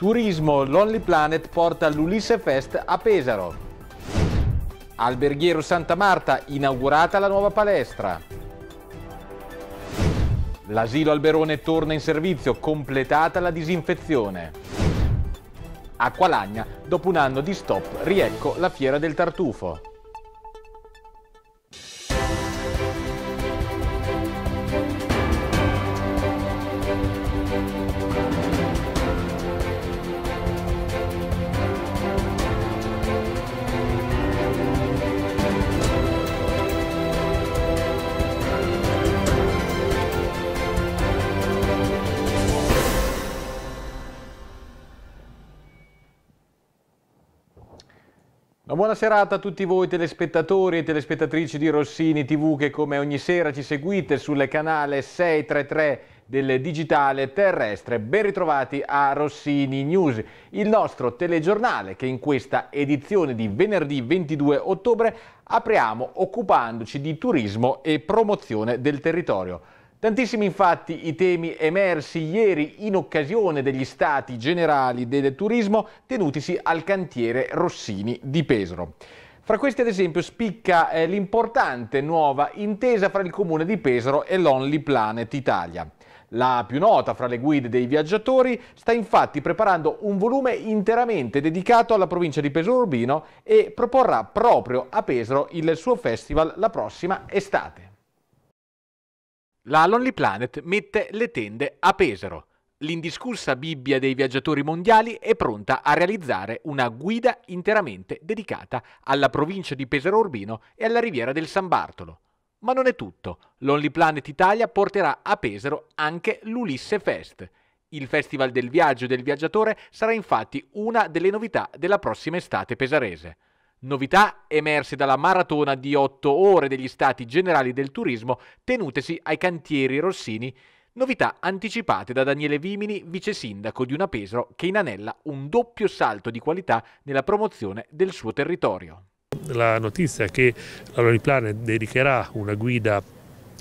Turismo Lonely Planet porta l'Ulisse Fest a Pesaro. Alberghiero Santa Marta inaugurata la nuova palestra. L'asilo Alberone torna in servizio, completata la disinfezione. A Qualagna, dopo un anno di stop, riecco la fiera del tartufo. Una buona serata a tutti voi telespettatori e telespettatrici di Rossini TV che come ogni sera ci seguite sul canale 633 del digitale terrestre. Ben ritrovati a Rossini News, il nostro telegiornale che in questa edizione di venerdì 22 ottobre apriamo occupandoci di turismo e promozione del territorio. Tantissimi infatti i temi emersi ieri in occasione degli stati generali del turismo tenutisi al cantiere Rossini di Pesaro. Fra questi ad esempio spicca eh, l'importante nuova intesa fra il comune di Pesaro e l'Only Planet Italia. La più nota fra le guide dei viaggiatori sta infatti preparando un volume interamente dedicato alla provincia di Pesaro Urbino e proporrà proprio a Pesaro il suo festival la prossima estate. La Lonely Planet mette le tende a Pesaro. L'indiscussa Bibbia dei viaggiatori mondiali è pronta a realizzare una guida interamente dedicata alla provincia di Pesaro Urbino e alla riviera del San Bartolo. Ma non è tutto. Lonely Planet Italia porterà a Pesaro anche l'Ulisse Fest. Il Festival del Viaggio del Viaggiatore sarà infatti una delle novità della prossima estate pesarese novità emerse dalla maratona di otto ore degli Stati Generali del Turismo tenutesi ai cantieri Rossini, novità anticipate da Daniele Vimini, vice sindaco di Una Pesaro, che inanella un doppio salto di qualità nella promozione del suo territorio. La notizia è che la Loniplane dedicherà una guida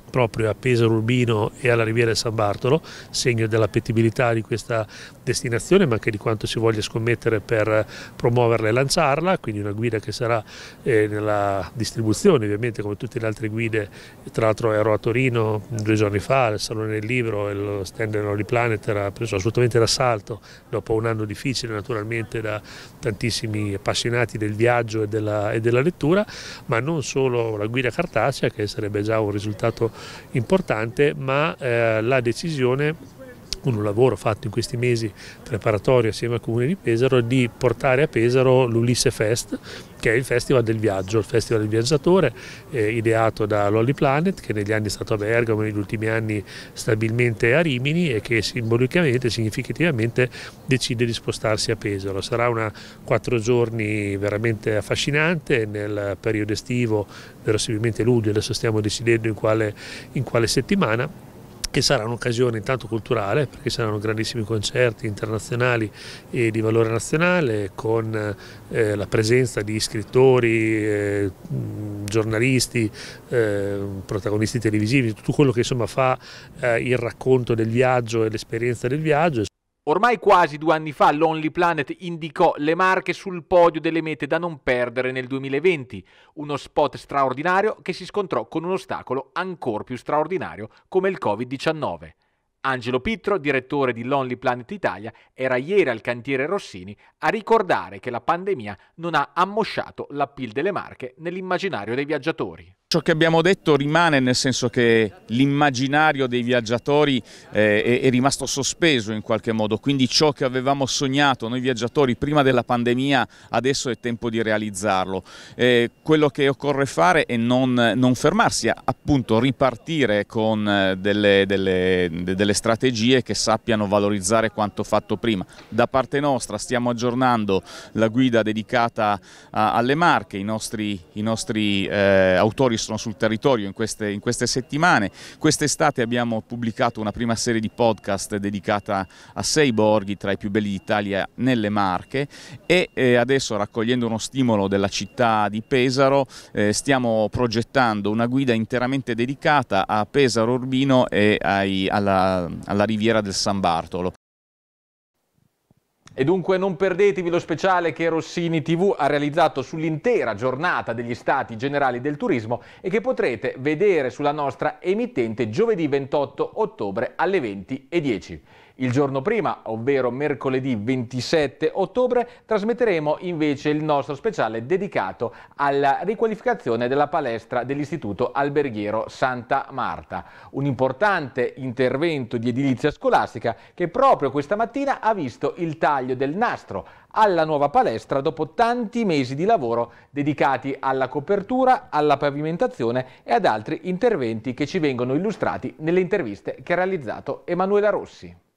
proprio a Pesaro Urbino e alla Riviera del San Bartolo, segno dell'appetibilità di questa destinazione ma anche di quanto si voglia scommettere per promuoverla e lanciarla, quindi una guida che sarà eh, nella distribuzione ovviamente come tutte le altre guide, tra l'altro ero a Torino due giorni fa, al Salone del Libro e lo stand dell'Holy Planet era preso assolutamente d'assalto dopo un anno difficile naturalmente da tantissimi appassionati del viaggio e della, e della lettura, ma non solo la guida cartacea che sarebbe già un risultato importante, ma eh, la decisione un lavoro fatto in questi mesi preparatorio assieme al Comune di Pesaro di portare a Pesaro l'Ulisse Fest che è il festival del viaggio, il festival del viaggiatore eh, ideato da Lolly Planet che negli anni è stato a Bergamo, negli ultimi anni stabilmente a Rimini e che simbolicamente, significativamente decide di spostarsi a Pesaro. Sarà una quattro giorni veramente affascinante nel periodo estivo, verosimilmente luglio, adesso stiamo decidendo in quale, in quale settimana che sarà un'occasione intanto culturale perché saranno grandissimi concerti internazionali e di valore nazionale con eh, la presenza di scrittori, eh, giornalisti, eh, protagonisti televisivi, tutto quello che insomma fa eh, il racconto del viaggio e l'esperienza del viaggio e Ormai quasi due anni fa l'Only Planet indicò le marche sul podio delle mete da non perdere nel 2020, uno spot straordinario che si scontrò con un ostacolo ancora più straordinario come il Covid-19. Angelo Pittro, direttore di Lonely Planet Italia, era ieri al cantiere Rossini a ricordare che la pandemia non ha ammosciato l'appeal delle marche nell'immaginario dei viaggiatori. Ciò che abbiamo detto rimane nel senso che l'immaginario dei viaggiatori eh, è, rimasto sospeso in qualche modo, quindi ciò che avevamo sognato noi viaggiatori prima della pandemia adesso è tempo di realizzarlo. Eh, quello che occorre fare è non, non fermarsi, appunto ripartire con eh, delle, delle, delle strategie che sappiano valorizzare quanto fatto prima. Da parte nostra stiamo aggiornando la guida dedicata a, alle marche, i nostri, i nostri eh, autori sono sul territorio in queste, in queste settimane. Quest'estate abbiamo pubblicato una prima serie di podcast dedicata a sei borghi tra i più belli d'Italia nelle Marche e eh, adesso raccogliendo uno stimolo della città di Pesaro eh, stiamo progettando una guida interamente dedicata a Pesaro Urbino e ai, alla, alla riviera del San Bartolo. E dunque non perdetevi lo speciale che Rossini TV ha realizzato sull'intera giornata degli Stati Generali del Turismo e che potrete vedere sulla nostra emittente giovedì 28 ottobre alle 20.10. Il giorno prima, ovvero mercoledì 27 ottobre, trasmetteremo invece il nostro speciale dedicato alla riqualificazione della palestra dell'Istituto Alberghiero Santa Marta. Un importante intervento di edilizia scolastica che proprio questa mattina ha visto il taglio del nastro alla nuova palestra dopo tanti mesi di lavoro dedicati alla copertura, alla pavimentazione e ad altri interventi che ci vengono illustrati nelle interviste che ha realizzato Emanuela Rossi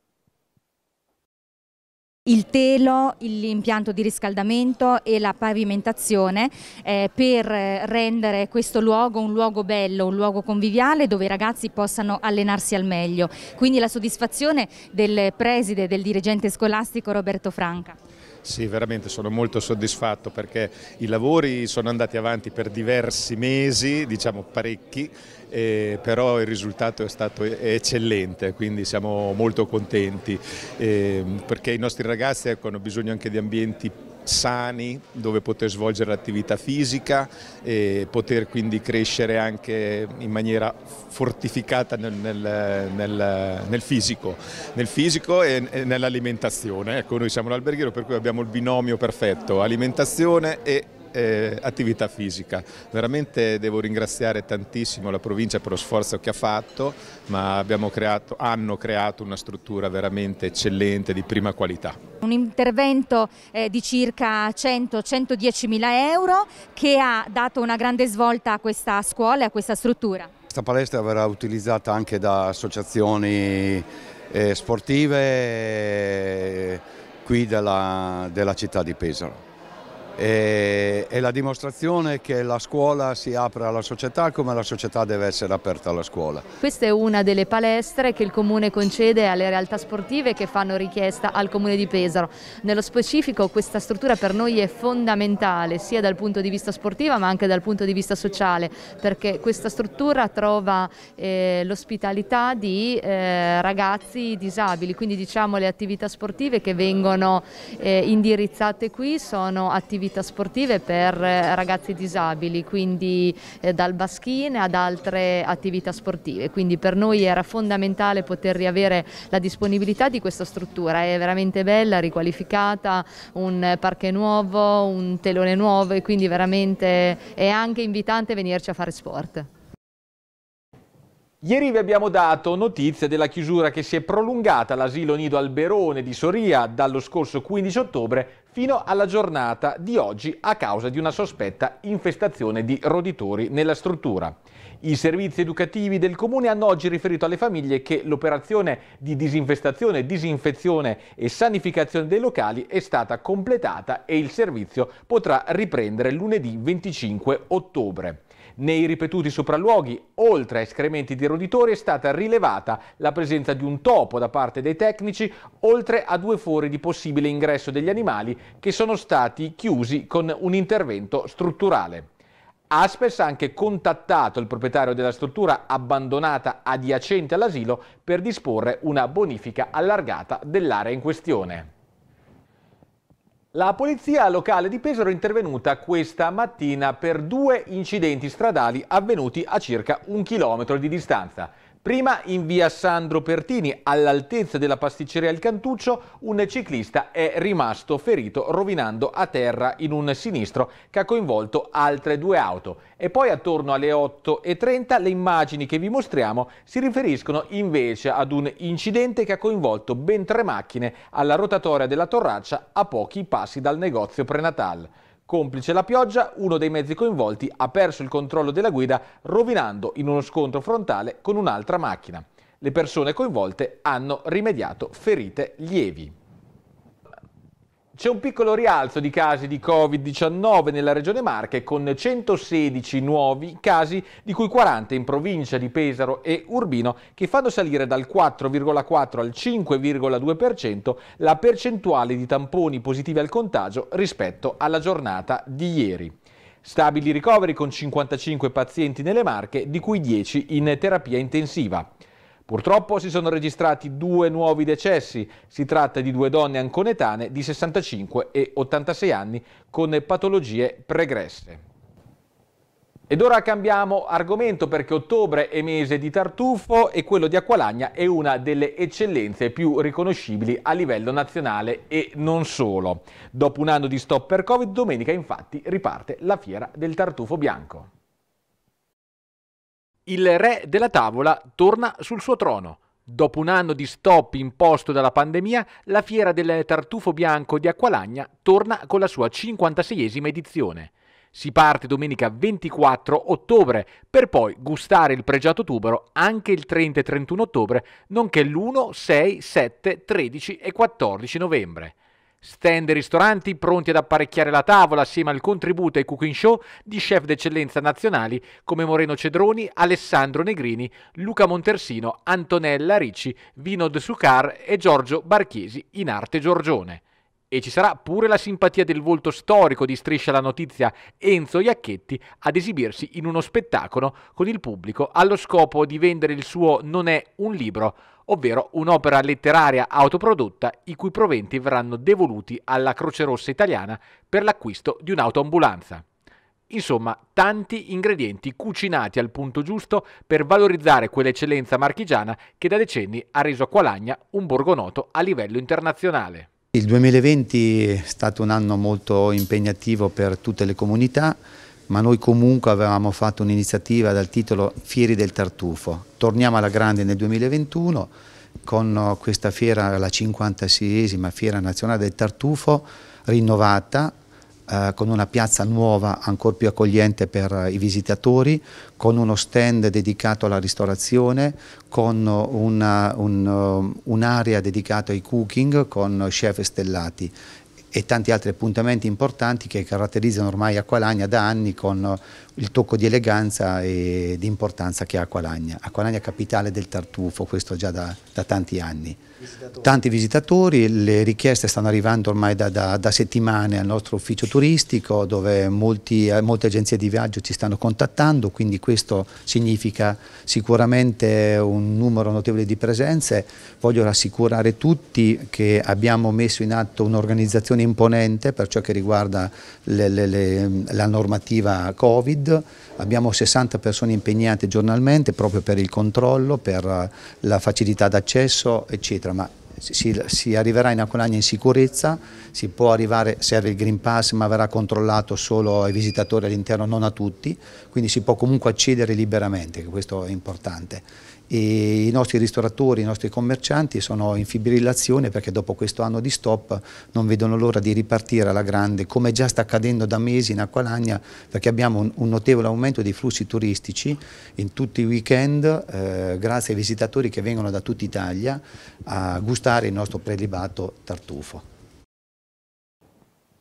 il telo, l'impianto di riscaldamento e la pavimentazione eh, per eh, rendere questo luogo un luogo bello, un luogo conviviale dove i ragazzi possano allenarsi al meglio. Quindi la soddisfazione del preside, del dirigente scolastico Roberto Franca. Sì, veramente sono molto soddisfatto perché i lavori sono andati avanti per diversi mesi, diciamo parecchi, eh, però il risultato è stato eccellente, quindi siamo molto contenti eh, perché i nostri ragazzi ecco, hanno bisogno anche di ambienti sani dove poter svolgere l'attività fisica e poter quindi crescere anche in maniera fortificata nel, nel, nel, nel fisico, fisico, e, e nell'alimentazione. Ecco, noi siamo l'alberghiero per cui abbiamo il binomio perfetto, alimentazione e eh, attività fisica. Veramente devo ringraziare tantissimo la provincia per lo sforzo che ha fatto, ma creato, hanno creato una struttura veramente eccellente, di prima qualità. Un intervento eh, di circa 100-110 mila euro che ha dato una grande svolta a questa scuola e a questa struttura. Questa palestra verrà utilizzata anche da associazioni eh, sportive eh, qui della, della città di Pesaro e, è la dimostrazione che la scuola si apre alla società come la società deve essere aperta alla scuola. Questa è una delle palestre che il Comune concede alle realtà sportive che fanno richiesta al Comune di Pesaro. Nello specifico questa struttura per noi è fondamentale sia dal punto di vista sportivo ma anche dal punto di vista sociale perché questa struttura trova eh, l'ospitalità di eh, ragazzi disabili, quindi diciamo le attività sportive che vengono eh, indirizzate qui sono attività attività sportive per eh, ragazzi disabili, quindi eh, dal baskin ad altre attività sportive. Quindi per noi era fondamentale poter riavere la disponibilità di questa struttura, è veramente bella, riqualificata, un parche nuovo, un telone nuovo e quindi veramente è anche invitante venirci a fare sport. Ieri vi abbiamo dato notizia della chiusura che si è prolungata all'asilo nido Alberone di Soria dallo scorso 15 ottobre fino alla giornata di oggi a causa di una sospetta infestazione di roditori nella struttura. I servizi educativi del comune hanno oggi riferito alle famiglie che l'operazione di disinfestazione, disinfezione e sanificazione dei locali è stata completata e il servizio potrà riprendere lunedì 25 ottobre. Nei ripetuti sopralluoghi, oltre a escrementi di roditori, è stata rilevata la presenza di un topo da parte dei tecnici, oltre a due fori di possibile ingresso degli animali che sono stati chiusi con un intervento strutturale. Aspes ha anche contattato il proprietario della struttura abbandonata adiacente all'asilo per disporre una bonifica allargata dell'area in questione. La polizia locale di Pesaro è intervenuta questa mattina per due incidenti stradali avvenuti a circa un chilometro di distanza. Prima in via Sandro Pertini, all'altezza della pasticceria Il Cantuccio, un ciclista è rimasto ferito rovinando a terra in un sinistro che ha coinvolto altre due auto. E poi attorno alle 8.30 le immagini che vi mostriamo si riferiscono invece ad un incidente che ha coinvolto ben tre macchine alla rotatoria della Torraccia a pochi passi dal negozio prenatal. Complice la pioggia, uno dei mezzi coinvolti ha perso il controllo della guida rovinando in uno scontro frontale con un'altra macchina. Le persone coinvolte hanno rimediato ferite lievi. C'è un piccolo rialzo di casi di Covid-19 nella regione Marche con 116 nuovi casi, di cui 40 in provincia di Pesaro e Urbino, che fanno salire dal 4,4 al 5,2% la percentuale di tamponi positivi al contagio rispetto alla giornata di ieri. Stabili ricoveri con 55 pazienti nelle Marche, di cui 10 in terapia intensiva. Purtroppo si sono registrati due nuovi decessi, si tratta di due donne anconetane di 65 e 86 anni con patologie pregresse. Ed ora cambiamo argomento perché ottobre è mese di tartufo e quello di Acqualagna è una delle eccellenze più riconoscibili a livello nazionale e non solo. Dopo un anno di stop per Covid, domenica infatti riparte la fiera del tartufo bianco. Il re della tavola torna sul suo trono. Dopo un anno di stop imposto dalla pandemia, la fiera del tartufo bianco di Acqualagna torna con la sua 56esima edizione. Si parte domenica 24 ottobre per poi gustare il pregiato tubero anche il 30 e 31 ottobre, nonché l'1, 6, 7, 13 e 14 novembre. Stand e ristoranti pronti ad apparecchiare la tavola assieme al contributo ai cooking show di chef d'eccellenza nazionali come Moreno Cedroni, Alessandro Negrini, Luca Montersino, Antonella Ricci, Vinod Sucar e Giorgio Barchesi in arte Giorgione. E ci sarà pure la simpatia del volto storico di Striscia la Notizia Enzo Iacchetti ad esibirsi in uno spettacolo con il pubblico allo scopo di vendere il suo Non è un libro, ovvero un'opera letteraria autoprodotta i cui proventi verranno devoluti alla Croce Rossa italiana per l'acquisto di un'autoambulanza. Insomma, tanti ingredienti cucinati al punto giusto per valorizzare quell'eccellenza marchigiana che da decenni ha reso Qualagna un borgo noto a livello internazionale. Il 2020 è stato un anno molto impegnativo per tutte le comunità, ma noi comunque avevamo fatto un'iniziativa dal titolo Fieri del Tartufo. Torniamo alla grande nel 2021 con uh, questa fiera, la 56esima Fiera Nazionale del Tartufo, rinnovata, eh, con una piazza nuova ancora più accogliente per i visitatori, con uno stand dedicato alla ristorazione, con um, un'area un, un dedicata ai cooking, con chef stellati e tanti altri appuntamenti importanti che caratterizzano ormai Aqualagna da anni con il tocco di eleganza e di importanza che ha Aqualagna. Acqualagna capitale del tartufo, questo già da, da tanti anni tanti visitatori, le richieste stanno arrivando ormai da, da, da settimane al nostro ufficio turistico dove molti, eh, molte agenzie di viaggio ci stanno contattando, quindi questo significa sicuramente un numero notevole di presenze. Voglio rassicurare tutti che abbiamo messo in atto un'organizzazione imponente per ciò che riguarda le, le, le, la normativa Covid, abbiamo 60 persone impegnate giornalmente proprio per il controllo, per la facilità d'accesso eccetera eccetera, ma si, si, arriverà in Acolagna in sicurezza, si può arrivare, serve il Green Pass ma verrà controllato solo ai visitatori all'interno, non a tutti, quindi si può comunque accedere liberamente, questo è importante e i nostri ristoratori, i nostri commercianti sono in fibrillazione perché dopo questo anno di stop non vedono l'ora di ripartire alla grande, come già sta accadendo da mesi in Acqualagna, perché abbiamo un, un notevole aumento dei flussi turistici in tutti i weekend, eh, grazie ai visitatori che vengono da tutta Italia a gustare il nostro prelibato tartufo.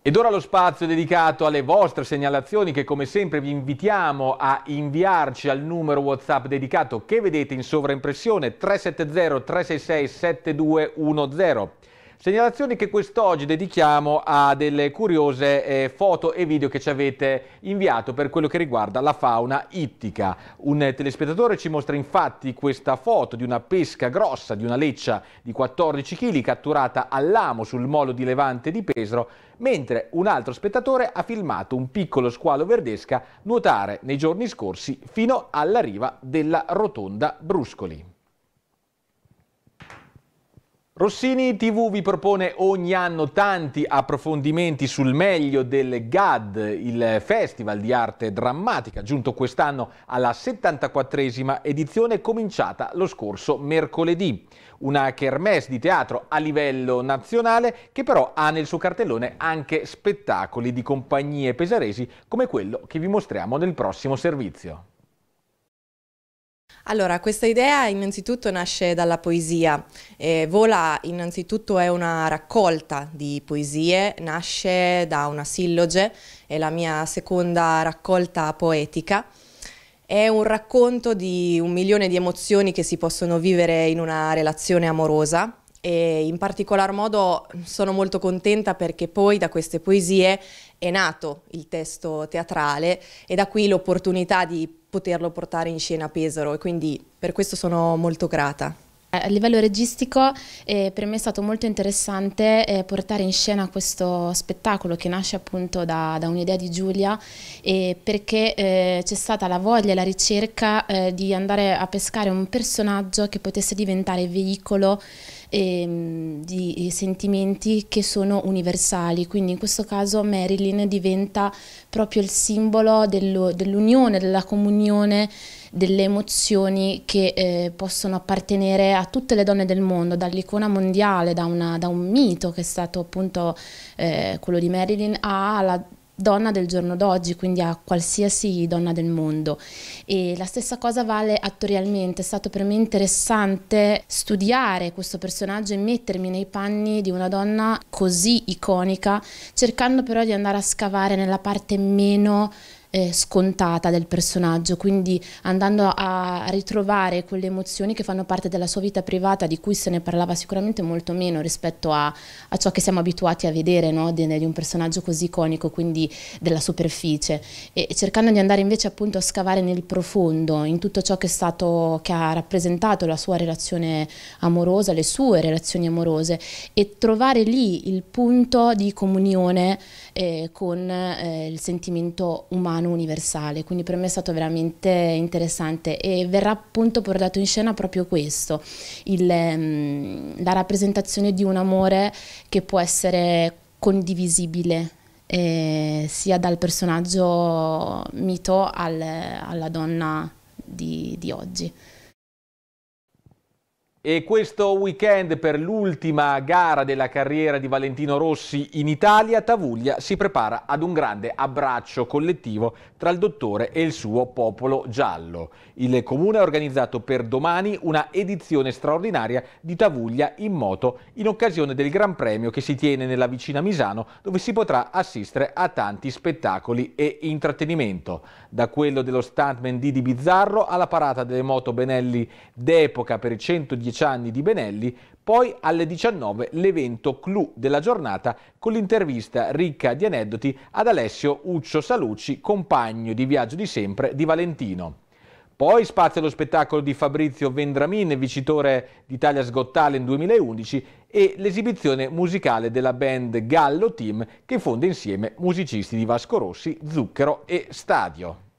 Ed ora lo spazio dedicato alle vostre segnalazioni che come sempre vi invitiamo a inviarci al numero WhatsApp dedicato che vedete in sovraimpressione 370 366 7210. Segnalazioni che quest'oggi dedichiamo a delle curiose eh, foto e video che ci avete inviato per quello che riguarda la fauna ittica. Un telespettatore ci mostra infatti questa foto di una pesca grossa, di una leccia di 14 kg catturata all'amo sul molo di Levante di Pesaro, mentre un altro spettatore ha filmato un piccolo squalo verdesca nuotare nei giorni scorsi fino alla riva della rotonda Bruscoli. Rossini TV vi propone ogni anno tanti approfondimenti sul meglio del GAD, il Festival di Arte Drammatica, giunto quest'anno alla 74esima edizione cominciata lo scorso mercoledì. Una kermesse di teatro a livello nazionale che però ha nel suo cartellone anche spettacoli di compagnie pesaresi come quello che vi mostriamo nel prossimo servizio. Allora, questa idea innanzitutto nasce dalla poesia. Eh, Vola innanzitutto è una raccolta di poesie, nasce da una silloge, è la mia seconda raccolta poetica. È un racconto di un milione di emozioni che si possono vivere in una relazione amorosa e in particolar modo sono molto contenta perché poi da queste poesie è nato il testo teatrale e da qui l'opportunità di poterlo portare in scena a Pesaro e quindi per questo sono molto grata. A livello registico eh, per me è stato molto interessante eh, portare in scena questo spettacolo che nasce appunto da, da un'idea di Giulia eh, perché c'è stata la voglia e la ricerca eh, di andare a pescare un personaggio che potesse diventare veicolo ehm, di sentimenti che sono universali, quindi in questo caso Marilyn diventa proprio il simbolo dell'unione, della comunione delle emozioni che eh, possono appartenere a tutte le donne del mondo, dall'icona mondiale, da, una, da, un mito che è stato appunto eh, quello di Marilyn, alla donna del giorno d'oggi, quindi a qualsiasi donna del mondo. E la stessa cosa vale attorialmente, è stato per me interessante studiare questo personaggio e mettermi nei panni di una donna così iconica, cercando però di andare a scavare nella parte meno eh, scontata del personaggio, quindi andando a ritrovare quelle emozioni che fanno parte della sua vita privata di cui se ne parlava sicuramente molto meno rispetto a, a ciò che siamo abituati a vedere no? di, di, un personaggio così iconico, quindi della superficie, e, cercando di andare invece appunto a scavare nel profondo, in tutto ciò che, è stato, che ha rappresentato la sua relazione amorosa, le sue relazioni amorose e trovare lì il punto di comunione eh, con eh, il sentimento umano umano universale, quindi per me è stato veramente interessante e verrà appunto portato in scena proprio questo, il, ehm, la rappresentazione di un amore che può essere condivisibile eh, sia dal personaggio mito al, alla donna di, di oggi. E questo weekend per l'ultima gara della carriera di Valentino Rossi in Italia, Tavuglia si prepara ad un grande abbraccio collettivo tra il dottore e il suo popolo giallo. Il comune ha organizzato per domani una edizione straordinaria di Tavuglia in moto in occasione del Gran Premio che si tiene nella vicina Misano dove si potrà assistere a tanti spettacoli e intrattenimento. Da quello dello stuntman Didi Bizzarro alla parata delle moto Benelli d'epoca per i 110 10 anni di Benelli, poi alle 19 l'evento clou della giornata con l'intervista ricca di aneddoti ad Alessio Uccio Salucci, compagno di viaggio di sempre di Valentino. Poi spazio allo spettacolo di Fabrizio Vendramin, vincitore d'Italia's Got Talent 2011, e l'esibizione musicale della band Gallo Team che fonde insieme musicisti di Vasco Rossi, Zucchero e Stadio.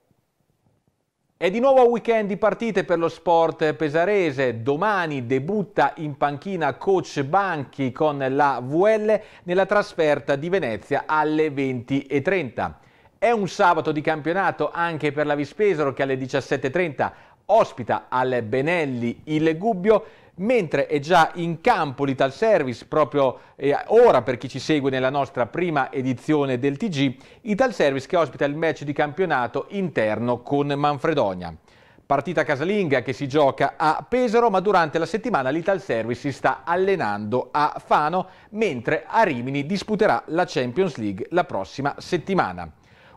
È di nuovo weekend di partite per lo sport pesarese. Domani debutta in panchina coach Banchi con la VL nella trasferta di Venezia alle 20.30. È un sabato di campionato anche per la Vispesaro che alle 17.30 ospita al Benelli il Gubbio mentre è già in campo l'Ital Service, proprio eh, ora per chi ci segue nella nostra prima edizione del TG, Ital Service che ospita il match di campionato interno con Manfredonia. Partita casalinga che si gioca a Pesaro, ma durante la settimana l'Ital Service si sta allenando a Fano, mentre a Rimini disputerà la Champions League la prossima settimana.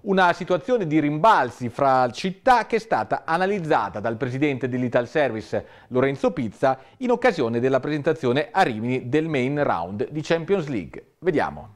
Una situazione di rimbalzi fra città che è stata analizzata dal presidente dell'Ital Service Lorenzo Pizza in occasione della presentazione a Rimini del main round di Champions League. Vediamo.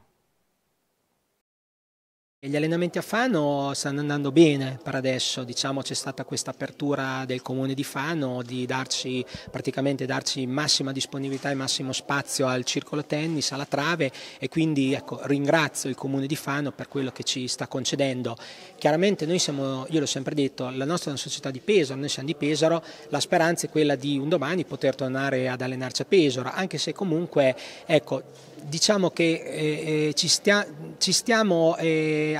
Gli allenamenti a Fano stanno andando bene per adesso, diciamo c'è stata questa apertura del comune di Fano di darci, praticamente darci massima disponibilità e massimo spazio al circolo tennis, alla trave e quindi ecco, ringrazio il comune di Fano per quello che ci sta concedendo. Chiaramente noi siamo, io l'ho sempre detto, la nostra è una società di Pesaro, noi siamo di Pesaro, la speranza è quella di un domani poter tornare ad allenarci a Pesaro, anche se comunque ecco, diciamo che eh, eh, ci, stia, ci stiamo eh,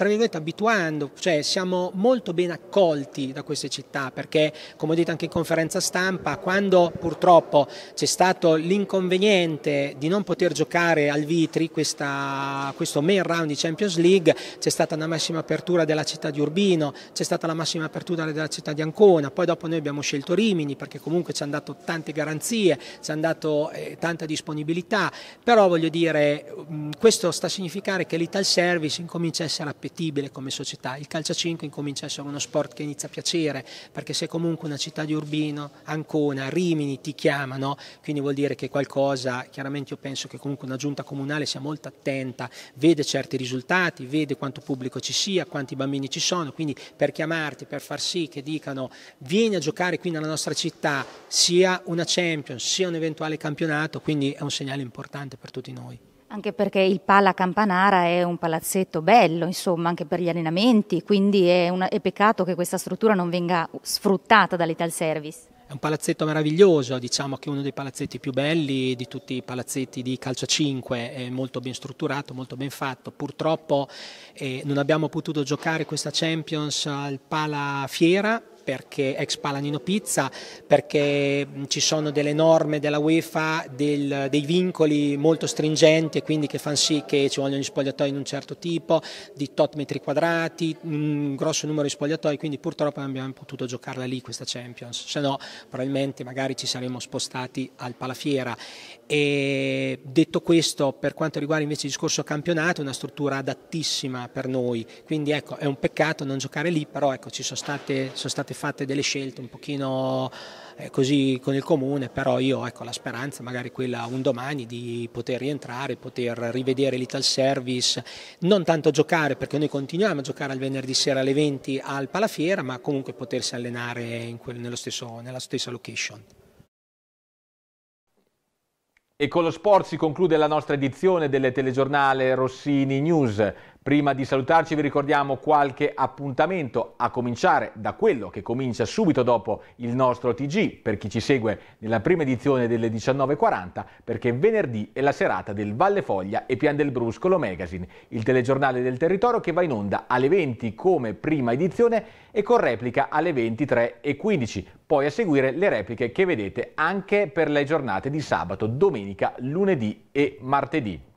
tra virgolette abituando, cioè siamo molto ben accolti da queste città perché come ho detto anche in conferenza stampa quando purtroppo c'è stato l'inconveniente di non poter giocare al Vitri questa, questo main round di Champions League c'è stata una massima apertura della città di Urbino, c'è stata la massima apertura della città di Ancona, poi dopo noi abbiamo scelto Rimini perché comunque ci hanno dato tante garanzie, ci hanno dato eh, tanta disponibilità, però voglio dire questo sta a significare che l'Ital Service incomincia a essere appetibile appetibile come società. Il calcio a 5 incomincia a essere uno sport che inizia a piacere, perché se comunque una città di Urbino, Ancona, Rimini ti chiamano, quindi vuol dire che qualcosa, chiaramente io penso che comunque una giunta comunale sia molto attenta, vede certi risultati, vede quanto pubblico ci sia, quanti bambini ci sono, quindi per chiamarti, per far sì che dicano vieni a giocare qui nella nostra città, sia una Champions, sia un eventuale campionato, quindi è un segnale importante per tutti noi. Anche perché il Pala Campanara è un palazzetto bello, insomma, anche per gli allenamenti, quindi è, una, è peccato che questa struttura non venga sfruttata dall'Ital Service. È un palazzetto meraviglioso, diciamo che è uno dei palazzetti più belli di tutti i palazzetti di Calcio 5, è molto ben strutturato, molto ben fatto. Purtroppo eh, non abbiamo potuto giocare questa Champions al Pala Fiera perché ex Palanino Pizza, perché ci sono delle norme della UEFA, del, dei vincoli molto stringenti e quindi che fanno sì che ci vogliono gli spogliatoi di un certo tipo, di tot metri quadrati, un grosso numero di spogliatoi, quindi purtroppo non abbiamo potuto giocarla lì questa Champions, se no probabilmente magari ci saremmo spostati al Palafiera e detto questo, per quanto riguarda invece il discorso campionato, è una struttura adattissima per noi, quindi ecco, è un peccato non giocare lì, però ecco, ci sono state, sono state, fatte delle scelte un pochino eh, così con il comune, però io ecco, la speranza magari quella un domani di poter rientrare, poter rivedere l'Ital Service, non tanto giocare perché noi continuiamo a giocare al venerdì sera alle 20 al Palafiera, ma comunque potersi allenare quel, stesso, nella stessa location. E con lo sport si conclude la nostra edizione delle telegiornale Rossini News. Prima di salutarci vi ricordiamo qualche appuntamento, a cominciare da quello che comincia subito dopo il nostro TG, per chi ci segue nella prima edizione delle 19.40, perché venerdì è la serata del Valle Foglia e Pian del Bruscolo Magazine, il telegiornale del territorio che va in onda alle 20 come prima edizione e con replica alle 23.15, poi a seguire le repliche che vedete anche per le giornate di sabato, domenica, lunedì e martedì.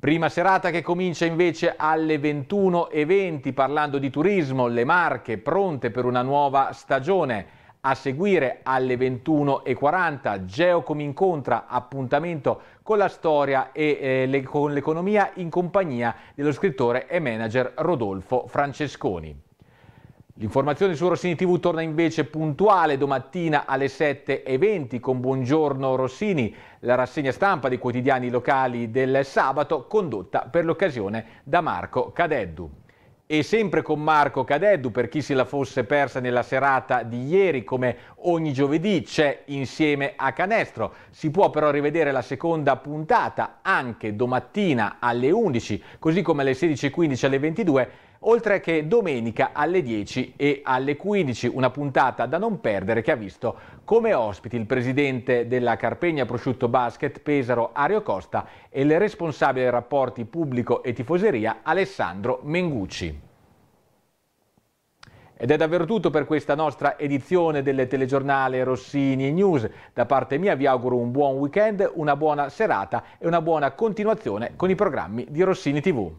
Prima serata che comincia invece alle 21.20 parlando di turismo, le Marche pronte per una nuova stagione. A seguire alle 21.40 Geocom incontra appuntamento con la storia e eh, le, con l'economia in compagnia dello scrittore e manager Rodolfo Francesconi. L'informazione su Rossini TV torna invece puntuale domattina alle 7.20 con Buongiorno Rossini, la rassegna stampa dei quotidiani locali del sabato condotta per l'occasione da Marco Cadeddu. E sempre con Marco Cadeddu, per chi se la fosse persa nella serata di ieri, come ogni giovedì c'è insieme a Canestro. Si può però rivedere la seconda puntata anche domattina alle 11, così come alle 16.15 alle 22 oltre che domenica alle 10 e alle 15, una puntata da non perdere che ha visto come ospiti il presidente della Carpegna Prosciutto Basket Pesaro Ario Costa e il responsabile dei rapporti pubblico e tifoseria Alessandro Mengucci. Ed è davvero tutto per questa nostra edizione del telegiornale Rossini News. Da parte mia vi auguro un buon weekend, una buona serata e una buona continuazione con i programmi di Rossini TV.